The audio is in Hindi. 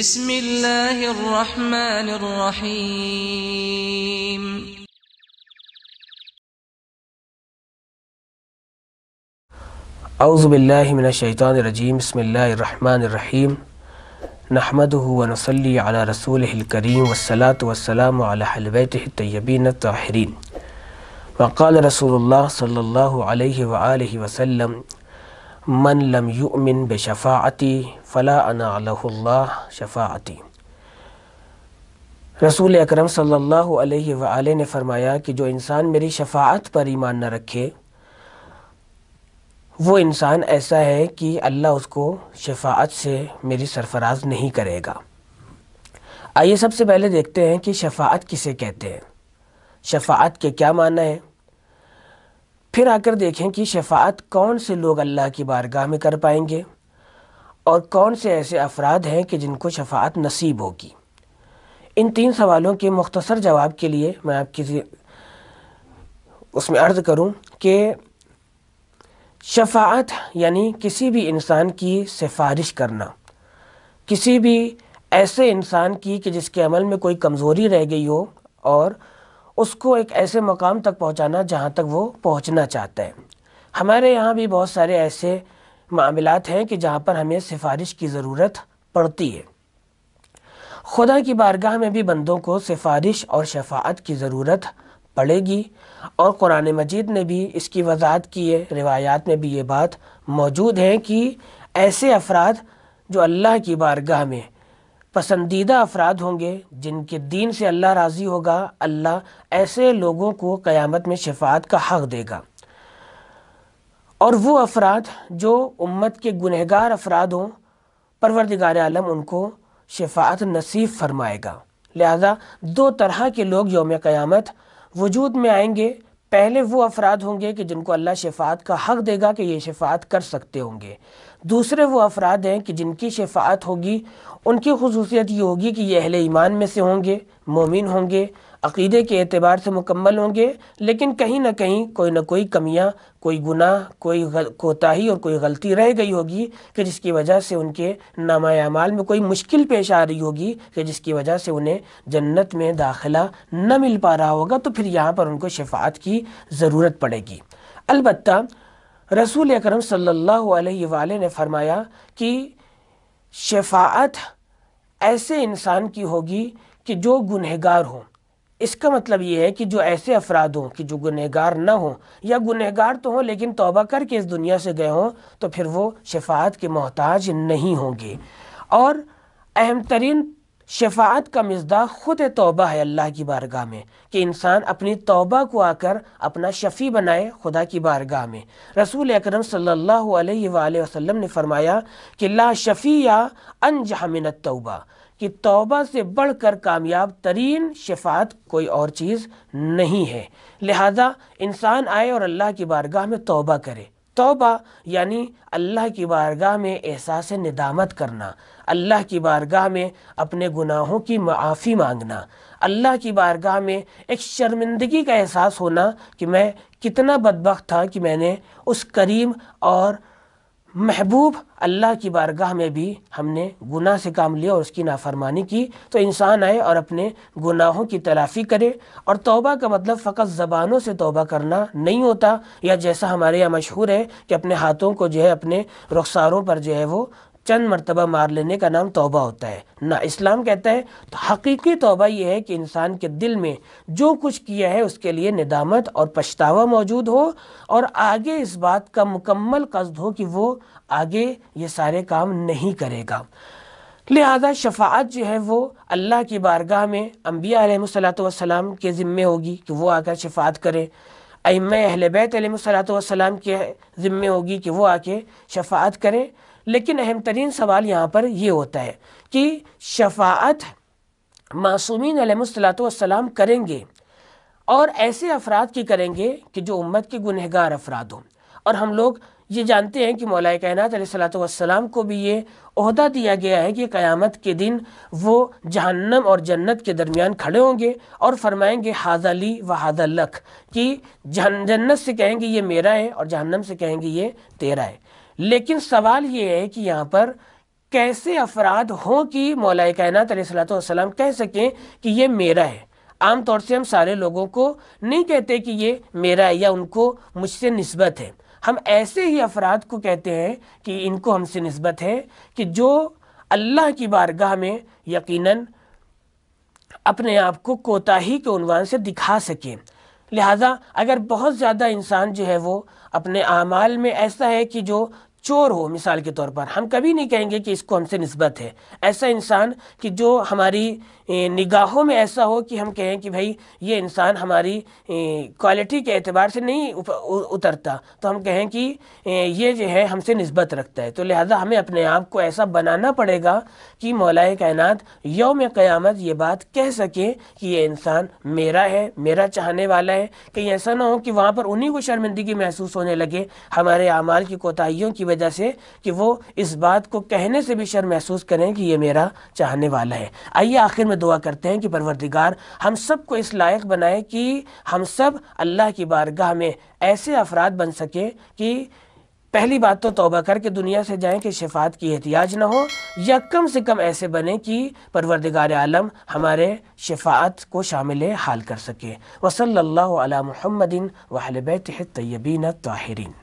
بسم الله الرحمن الرحيم أعوذ بالله من الشيطان الرجيم بسم الله الرحمن الرحيم نحمده ونصلي على رسوله الكريم والصلاة والسلام على حل بيته الطيبين الطاهرين وقال رسول الله صلى الله عليه وآله وسلم मन लम युमिन बेशफ़ाती फ़ला अनाल्ला शफ़ाती रसूल अकरम सल्लल्लाहु अलैहि ने फरमाया कि जो इंसान मेरी शफात पर ईमान न रखे वो इंसान ऐसा है कि अल्लाह उसको शफात से मेरी सरफराज नहीं करेगा आइए सबसे पहले देखते हैं कि शफात किसे कहते हैं शफात के क्या माना है फिर आकर देखें कि शफात कौन से लोग अल्लाह की बारगाह में कर पाएंगे और कौन से ऐसे अफराद हैं कि जिनको शफात नसीब होगी इन तीन सवालों के मुख्तसर जवाब के लिए मैं आपकी उसमें अर्ज़ करूं कि शफात यानी किसी भी इंसान की सिफारिश करना किसी भी ऐसे इंसान की कि जिसके अमल में कोई कमज़ोरी रह गई हो और उसको एक ऐसे मकाम तक पहुंचाना जहां तक वो पहुंचना चाहता है हमारे यहाँ भी बहुत सारे ऐसे मामलात हैं कि जहाँ पर हमें सिफारिश की ज़रूरत पड़ती है खुदा की बारगाह में भी बंदों को सिफारिश और शफात की ज़रूरत पड़ेगी और कुरान मजीद ने भी इसकी वजाहत की है रिवायात में भी ये बात मौजूद है कि ऐसे अफराद जो अल्लाह की बारगाह में पसंदीदा अफराद होंगे जिनके दीन से अल्लाह राज़ी होगा अल्लाह ऐसे लोगों को क़यामत में शफात का हक़ देगा और वो अफराद जो उम्मत के गुनहगार अफराद हों परवरदिगार आलम उनको शफात नसीब फरमाएगा लिहाजा दो तरह के लोग योम क़यामत वजूद में आएंगे पहले वो अफराद होंगे कि जिनको अल्लाह शफात का हक़ देगा कि ये शफात कर सकते होंगे दूसरे वो अफराद हैं कि जिनकी शफात होगी उनकी खसूसियत ये होगी कि ये अहले ईमान में से होंगे मोमिन होंगे अकीदे के अतबार से मुकम्मल होंगे लेकिन कहीं ना कहीं कोई ना कोई कमियाँ कोई गुनाह कोई कोताही और कोई गलती रह गई होगी कि जिसकी वजह से उनके नामायामाल में कोई मुश्किल पेश आ रही होगी कि जिसकी वजह से उन्हें जन्नत में दाखिला न मिल पा रहा होगा तो फिर यहाँ पर उनको शफात की ज़रूरत पड़ेगी अलबत् रसूल अक्रम सल्ला वाले ने फरमाया कि शफात ऐसे इंसान की होगी कि जो गुनहगार हों इसका मतलब ये है कि जो ऐसे अफराद हों कि जो गुनहगार ना हों या गुनहगार तो हों लेकिन तोबा करके इस दुनिया से गए हों तो फिर वो शफात के मोहताज नहीं होंगे और अहम तरीन शफात का मजदा ख़ुद तोबा है अल्लाह की बारगाह में कि इंसान अपनी तोबा को आकर अपना शफ़ी बनाए खुदा की बारगाह में रसूल अक्रम सल्ला वसम ने फरमाया कि ला शफ़ी या अन जहामिनत तोबा कि तोबा से बढ़कर कामयाब तरीन शफात कोई और चीज़ नहीं है लिहाजा इंसान आए और अल्लाह की बारगाह में तोबा करे तोबा यानी अल्लाह की बारगाह में एहसास निदामत करना अल्लाह की बारगाह में अपने गुनाहों की माफ़ी मांगना अल्लाह की बारगाह में एक शर्मिंदगी का एहसास होना कि मैं कितना बदबक था कि मैंने उस करीम और महबूब अल्लाह की बारगाह में भी हमने गुनाह से काम लिया और उसकी नाफरमानी की तो इंसान आए और अपने गुनाहों की तलाफ़ी करे और तौबा का मतलब फ़कत ज़बानों से तौबा करना नहीं होता या जैसा हमारे यहाँ मशहूर है कि अपने हाथों को जो है अपने रुखसारों पर जो है वो चंद मरतबा मार लेने का नाम तोबा होता है ना इस्लाम कहता है तो हकीकी तोबा यह है कि इंसान के दिल में जो कुछ किया है उसके लिए निदामत और पछतावा मौजूद हो और आगे इस बात का मुकम्मल कस्द हो कि वो आगे ये सारे काम नहीं करेगा लिहाजा शफात जो है वो अल्लाह की बारगाह में अम्बिया वसलाम के ज़िम्मे होगी कि वो आकर शफात करें अम अहल सलात सलाम के ज़िम्मे होगी कि वो आके शफात करें लेकिन अहम तरीन सवाल यहाँ पर यह होता है कि शफात मासूमिन सलाम करेंगे और ऐसे अफराद की करेंगे कि जो उम्मत के गुनहगार अफराद हों और हम लोग ये जानते हैं कि मौलाए कायनत सलाम को भी ये अहदा दिया गया है कि क़यामत के दिन वो जहन्नम और जन्नत के दरमियान खड़े होंगे और फरमाएंगे हाजली व हाजा लख कि जन्नत से कहेंगे ये मेरा है और जहन्नम से कहेंगे ये तेरा है लेकिन सवाल ये है कि यहाँ पर कैसे अफराद हों कि मौला कायनात सलाम कह सकें कि ये मेरा है आम तौर से हम सारे लोगों को नहीं कहते कि ये मेरा है या उनको मुझसे नस्बत है हम ऐसे ही अफराद को कहते हैं कि इनको हमसे नस्बत है कि जो अल्लाह की बारगाह में यकीनन अपने आप को कोताही के उनवान से दिखा सकें लिहाजा अगर बहुत ज़्यादा इंसान जो है वो अपने अमाल में ऐसा है कि जो चोर हो मिसाल के तौर पर हम कभी नहीं कहेंगे कि इसको हमसे नस्बत है ऐसा इंसान कि जो हमारी निगाहों में ऐसा हो कि हम कहें कि भाई ये इंसान हमारी क्वालिटी के एतबार से नहीं उतरता तो हम कहें कि ये जो है हमसे नस्बत रखता है तो लिहाजा हमें अपने आप को ऐसा बनाना पड़ेगा कि मौलाए कायनात योम क़यामत ये बात कह सकें कि ये इंसान मेरा है मेरा चाहने वाला है कहीं ऐसा ना हो कि वहाँ पर उन्हीं को शर्मिंदगी महसूस होने लगे हमारे अमाल की कोताहीियों की वजह से कि वो इस बात को कहने से भी शर्म महसूस करें कि ये मेरा चाहने वाला है आइए आखिर में दुआ करते हैं कि परवरदिगार हम सब को इस लायक बनाए कि हम सब अल्लाह की बारगाह में ऐसे अफराद बन सकें कि पहली बात तो तौबा करके दुनिया से जाएं कि शिफात की एहतियाज ना हो या कम से कम ऐसे बने कि परवरदिगार आलम हमारे शफात को शामिल हाल कर सके वसल्ला महमदिन वाहबैत तयबीन ताहरीन